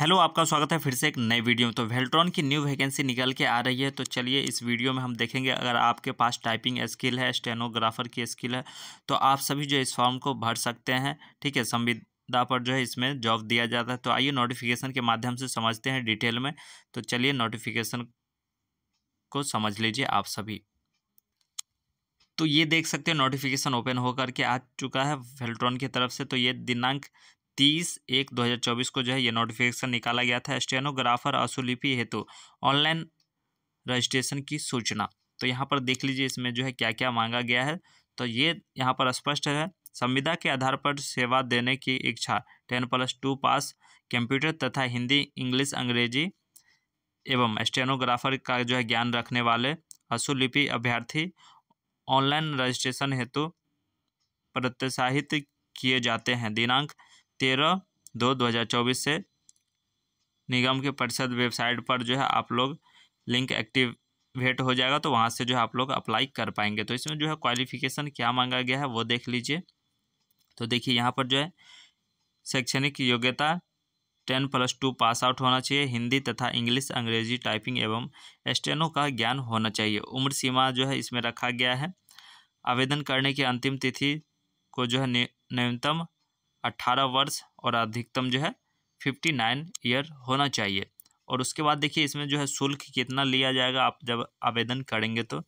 hello आपका स्वागत है फिर से एक नए वीडियो में तो वेल्ट्रॉन की न्यू वैकेंसी निकल के आ रही है तो चलिए इस वीडियो में हम देखेंगे अगर आपके पास टाइपिंग स्किल है स्टेनोग्राफर की स्किल है तो आप सभी जो इस फॉर्म को भर सकते हैं ठीक है संविदा पर जो है इसमें जॉब दिया जाता है तो आइए नोटिफिकेशन के माध्यम से समझते हैं डिटेल में तो चलिए नोटिफिकेशन को समझ लीजिए आप सभी तो ये देख सकते हैं नोटिफिकेशन ओपन होकर के आ चुका है वेल्ट्रॉन की तरफ से तो ये दिनांक तीस एक 2024 को जो है ये नोटिफिकेशन निकाला गया था स्टेनोग्राफर असुलिपि हेतु ऑनलाइन रजिस्ट्रेशन की सूचना तो यहाँ पर देख लीजिए इसमें जो है क्या क्या मांगा गया है तो ये यहाँ पर स्पष्ट है संविदा के आधार पर सेवा देने की इच्छा ten plus two pass computer तथा हिंदी इंग्लिश अंग्रेजी एवं स्टेनोग्राफर का जो है ज्ञान रखने वाले असुलिपि अभ्यर्थी ऑनलाइन रजिस्ट्रेशन हेतु प्रोत्साहित किए जाते हैं दिनांक तेरह दो दो हज़ार चौबीस से निगम के परिषद वेबसाइट पर जो है आप लोग लिंक एक्टिवेट हो जाएगा तो वहाँ से जो है आप लोग अप्लाई कर पाएंगे तो इसमें जो है क्वालिफिकेशन क्या मांगा गया है वो देख लीजिए तो देखिए यहाँ पर जो है शैक्षणिक योग्यता ten plus two pass out होना चाहिए हिंदी तथा इंग्लिश अंग्रेजी टाइपिंग एवं स्टेनो का ज्ञान होना चाहिए उम्र सीमा जो है इसमें रखा गया है आवेदन करने की अंतिम तिथि को जो है न्यूनतम अट्ठारह वर्ष और अधिकतम जो है फिफ्टी नाइन ईयर होना चाहिए और उसके बाद देखिए इसमें जो है शुल्क कितना लिया जाएगा आप जब आवेदन करेंगे तो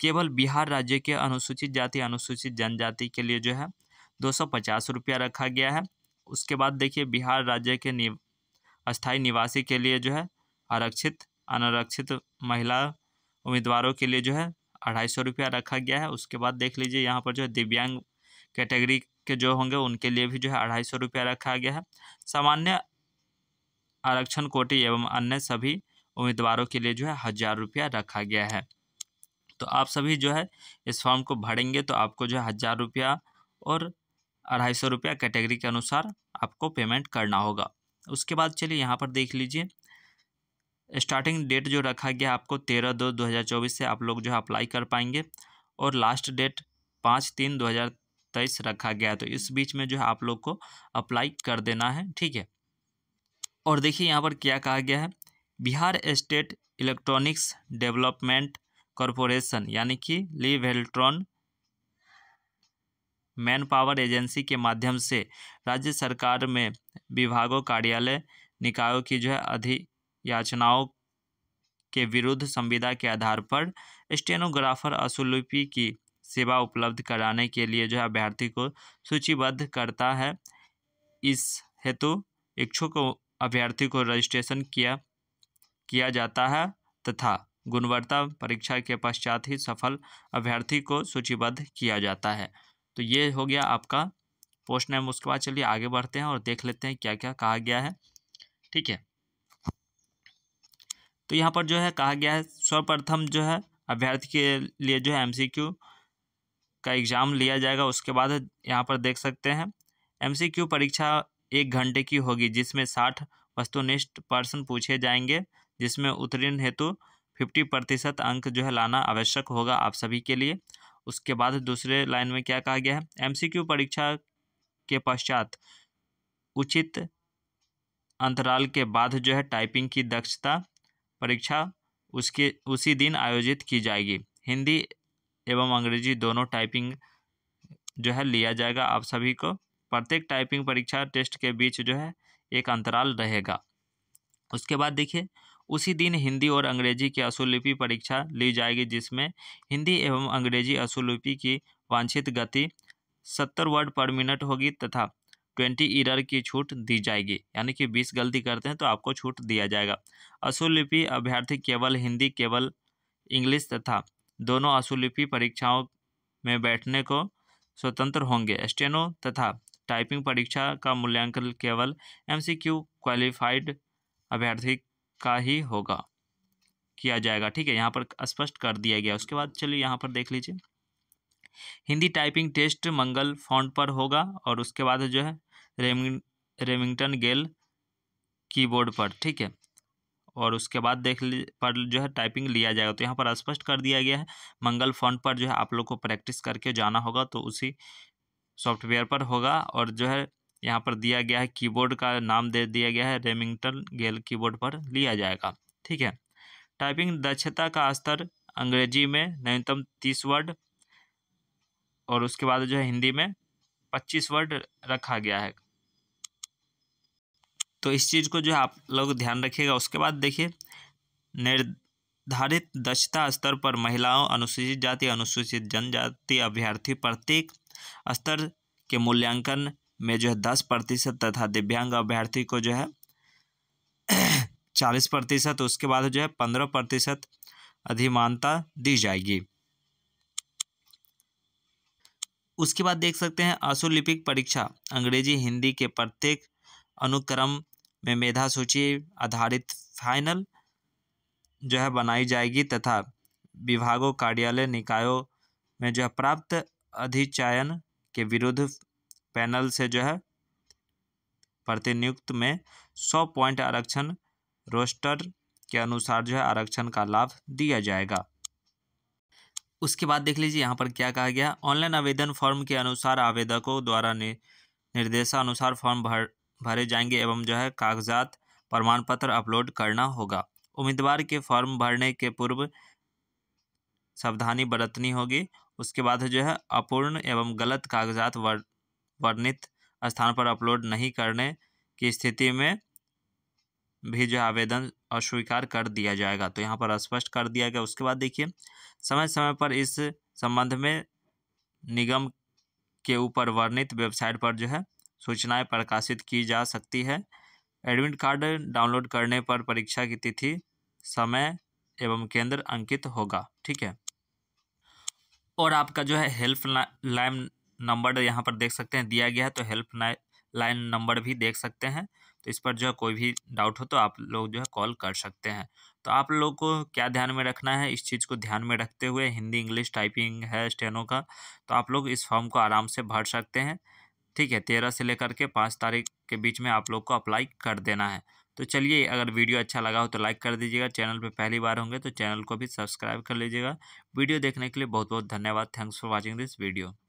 केवल बिहार राज्य के अनुसूचित जाति अनुसूचित जनजाति के लिए जो है दो सौ पचास रुपया रखा गया है उसके बाद देखिए बिहार राज्य के नि अस्थायी निवासी के लिए जो है आरक्षित अनारक्षित महिला उम्मीदवारों के लिए जो है अढ़ाई सौ रुपया रखा गया है उसके बाद देख लीजिए यहाँ पर जो है दिव्यांग कैटेगरी के जो होंगे उनके लिए भी जो है अढ़ाई सौ रुपया रखा गया है सामान्य आरक्षण कोटि एवं अन्य सभी उम्मीदवारों के लिए जो है हज़ार रुपया रखा गया है तो आप सभी जो है इस फॉर्म को भरेंगे तो आपको जो है हज़ार रुपया और अढ़ाई सौ रुपया कैटेगरी के अनुसार आपको पेमेंट करना होगा उसके बाद चलिए यहाँ पर देख लीजिए स्टार्टिंग डेट जो रखा गया आपको तेरह दो दो हज़ार चौबीस से आप लोग जो है अप्लाई कर पाएंगे और लास्ट डेट पाँच तीन दो हज़ार तेईस रखा गया है तो इस बीच में जो है आप लोग को अप्लाई कर देना है ठीक है और देखिए यहाँ पर क्या कहा गया है Bihar state electronics development corporation यानी कि ली वेल्ट्रॉन मैन पावर एजेंसी के माध्यम से राज्य सरकार में विभागों कार्यालय निकायों की जो है अधियाचनाओं के विरुद्ध संविदा के आधार पर स्टेनोग्राफर असुलिपि की सेवा उपलब्ध कराने के लिए जो है अभ्यर्थी को सूचीबद्ध करता है इस हेतु इच्छुक अभ्यर्थी को रजिस्ट्रेशन किया किया जाता है तथा गुणवत्ता परीक्षा के पश्चात ही सफल अभ्यर्थी को सूचीबद्ध किया जाता है तो ये हो गया आपका पोस्ट नेम उसके बाद चलिए आगे बढ़ते हैं और देख लेते हैं क्या क्या कहा गया है ठीक है तो यहाँ पर जो है कहा गया है सर्वप्रथम जो है अभ्यर्थी के लिए जो है एम का एग्ज़ाम लिया जाएगा उसके बाद यहाँ पर देख सकते हैं एमसीक्यू परीक्षा एक घंटे की होगी जिसमें साठ वस्तुनिष्ठ प्रश्न पूछे जाएंगे जिसमें उत्तीर्ण हेतु फिफ्टी प्रतिशत अंक जो है लाना आवश्यक होगा आप सभी के लिए उसके बाद दूसरे लाइन में क्या कहा गया है एमसीक्यू परीक्षा के पश्चात उचित अंतराल के बाद जो है टाइपिंग की दक्षता परीक्षा उसके उसी दिन आयोजित की जाएगी हिंदी एवं अंग्रेजी दोनों टाइपिंग जो है लिया जाएगा आप सभी को प्रत्येक टाइपिंग परीक्षा टेस्ट के बीच जो है एक अंतराल रहेगा उसके बाद देखिए उसी दिन हिंदी और अंग्रेजी की असुलिपि परीक्षा ली जाएगी जिसमें हिंदी एवं अंग्रेजी असुलिपि की वांछित गति सत्तर वर्ड पर मिनट होगी तथा ट्वेंटी ईरर की छूट दी जाएगी यानी कि बीस गलती करते हैं तो आपको छूट दिया जाएगा असुलिपि अभ्यर्थी केवल हिंदी केवल इंग्लिश तथा दोनों आशुलिपि परीक्षाओं में बैठने को स्वतंत्र होंगे स्टेनो तथा टाइपिंग परीक्षा का मूल्यांकन केवल एमसीक्यू क्वालिफाइड अभ्यर्थी का ही होगा किया जाएगा ठीक है यहाँ पर स्पष्ट कर दिया गया उसके बाद चलिए यहाँ पर देख लीजिए Hindi typing test Mangal font पर होगा और उसके बाद जो है रेमिंग रेमिंगटन गेल कीबोर्ड पर ठीक है और उसके बाद देख पर जो है टाइपिंग लिया जाएगा तो यहाँ पर स्पष्ट कर दिया गया है मंगल फंड पर जो है आप लोग को प्रैक्टिस करके जाना होगा तो उसी सॉफ्टवेयर पर होगा और जो है यहाँ पर दिया गया है कीबोर्ड का नाम दे दिया गया है रेमिंगटन गेल कीबोर्ड पर लिया जाएगा ठीक है टाइपिंग दक्षता का स्तर अंग्रेजी में न्यूनतम तीस वर्ड और उसके बाद जो है हिंदी में पच्चीस वर्ड रखा गया है तो इस चीज़ को जो है आप लोग ध्यान रखिएगा उसके बाद देखिए निर्धारित दक्षता स्तर पर महिलाओं अनुसूचित जाति अनुसूचित जनजाति अभ्यर्थी प्रत्येक स्तर के मूल्यांकन में जो है दस प्रतिशत तथा दिव्यांग अभ्यर्थी को जो है चालीस प्रतिशत उसके बाद जो है पंद्रह प्रतिशत अधिमानता दी जाएगी उसके बाद देख सकते हैं अशुलिपिक परीक्षा अंग्रेजी हिंदी के प्रत्येक अनुक्रम में मेधा सूची आधारित फाइनल जो है बनाई जाएगी तथा विभागों कार्यालय निकायों में जो है प्राप्त अधिचयन के विरुद्ध पैनल से जो है प्रतिनियुक्त में सौ पॉइंट आरक्षण रोस्टर के अनुसार जो है आरक्षण का लाभ दिया जाएगा उसके बाद देख लीजिए यहाँ पर क्या कहा गया ऑनलाइन आवेदन फॉर्म के अनुसार आवेदकों द्वारा निर्देशानुसार फॉर्म भर भरे जाएंगे एवं जो है कागजात प्रमाण पत्र अपलोड करना होगा उम्मीदवार के फॉर्म भरने के पूर्व सावधानी बरतनी होगी उसके बाद जो है अपूर्ण एवं गलत कागजात वर्णित स्थान पर अपलोड नहीं करने की स्थिति में भी जो आवेदन अस्वीकार कर दिया जाएगा तो यहाँ पर स्पष्ट कर दिया गया उसके बाद देखिए समय समय पर इस संबंध में निगम के ऊपर वर्णित वेबसाइट पर जो है सूचनाएं प्रकाशित की जा सकती है एडमिट कार्ड डाउनलोड करने पर परीक्षा की तिथि समय एवं केंद्र अंकित होगा ठीक है और आपका जो है हेल्प लाइन नंबर यहाँ पर देख सकते हैं दिया गया है तो हेल्प लाइन नंबर भी देख सकते हैं तो इस पर जो है कोई भी डाउट हो तो आप लोग जो है कॉल कर सकते हैं तो आप लोग को क्या ध्यान में रखना है इस चीज़ को ध्यान में रखते हुए हिंदी इंग्लिश टाइपिंग है स्टेनो का तो आप लोग इस फॉर्म को आराम से भर सकते हैं ठीक है तेरह से लेकर के पाँच तारीख के बीच में आप लोग को अप्लाई कर देना है तो चलिए अगर वीडियो अच्छा लगा हो तो लाइक कर दीजिएगा चैनल पर पहली बार होंगे तो चैनल को भी सब्सक्राइब कर लीजिएगा वीडियो देखने के लिए बहुत बहुत धन्यवाद thanks for watching this video